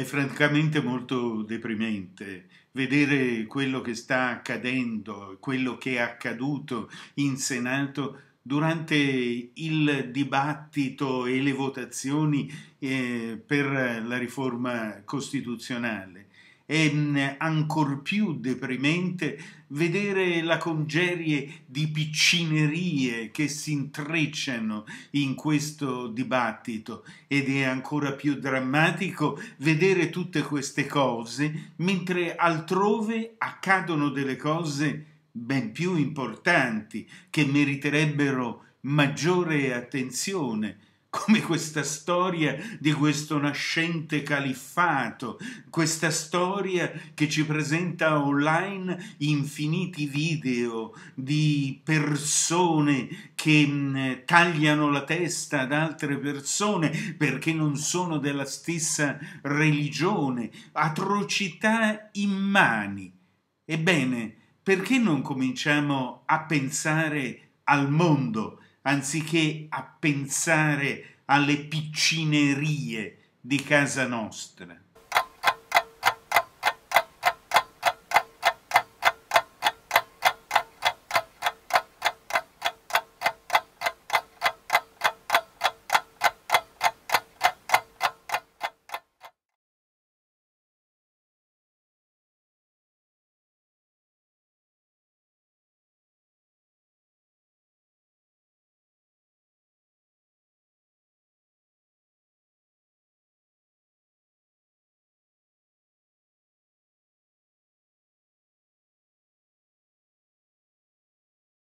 È francamente molto deprimente vedere quello che sta accadendo, quello che è accaduto in Senato durante il dibattito e le votazioni eh, per la riforma costituzionale. È mm, ancor più deprimente vedere la congerie di piccinerie che si intrecciano in questo dibattito ed è ancora più drammatico vedere tutte queste cose mentre altrove accadono delle cose ben più importanti che meriterebbero maggiore attenzione come questa storia di questo nascente califfato, questa storia che ci presenta online infiniti video di persone che mm, tagliano la testa ad altre persone perché non sono della stessa religione, atrocità immani. Ebbene, perché non cominciamo a pensare al mondo? anziché a pensare alle piccinerie di casa nostra.